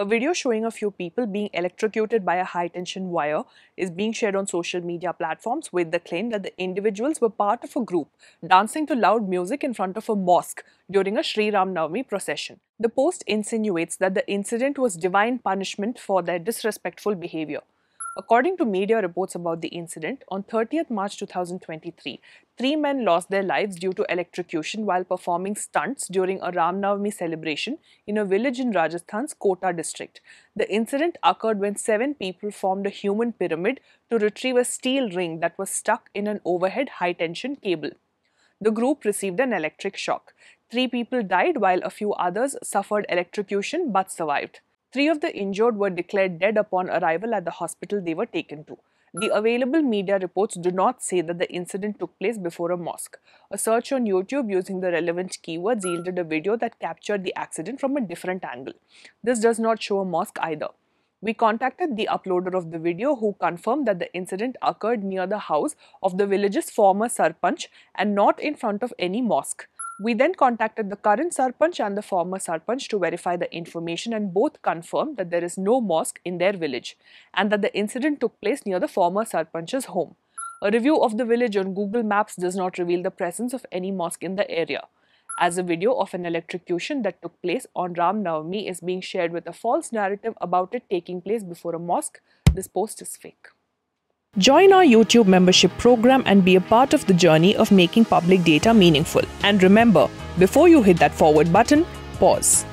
A video showing a few people being electrocuted by a high tension wire is being shared on social media platforms with the claim that the individuals were part of a group dancing to loud music in front of a mosque during a Sri Ram Navami procession. The post insinuates that the incident was divine punishment for their disrespectful behavior. According to media reports about the incident, on 30th March 2023, three men lost their lives due to electrocution while performing stunts during a Ram Navami celebration in a village in Rajasthan's Kota district. The incident occurred when seven people formed a human pyramid to retrieve a steel ring that was stuck in an overhead high-tension cable. The group received an electric shock. Three people died while a few others suffered electrocution but survived. Three of the injured were declared dead upon arrival at the hospital they were taken to. The available media reports do not say that the incident took place before a mosque. A search on YouTube using the relevant keywords yielded a video that captured the accident from a different angle. This does not show a mosque either. We contacted the uploader of the video who confirmed that the incident occurred near the house of the village's former sarpanch and not in front of any mosque. We then contacted the current sarpanch and the former sarpanch to verify the information and both confirmed that there is no mosque in their village and that the incident took place near the former sarpanch's home. A review of the village on Google Maps does not reveal the presence of any mosque in the area. As a video of an electrocution that took place on Ram Navami is being shared with a false narrative about it taking place before a mosque, this post is fake. Join our YouTube membership program and be a part of the journey of making public data meaningful. And remember, before you hit that forward button, pause.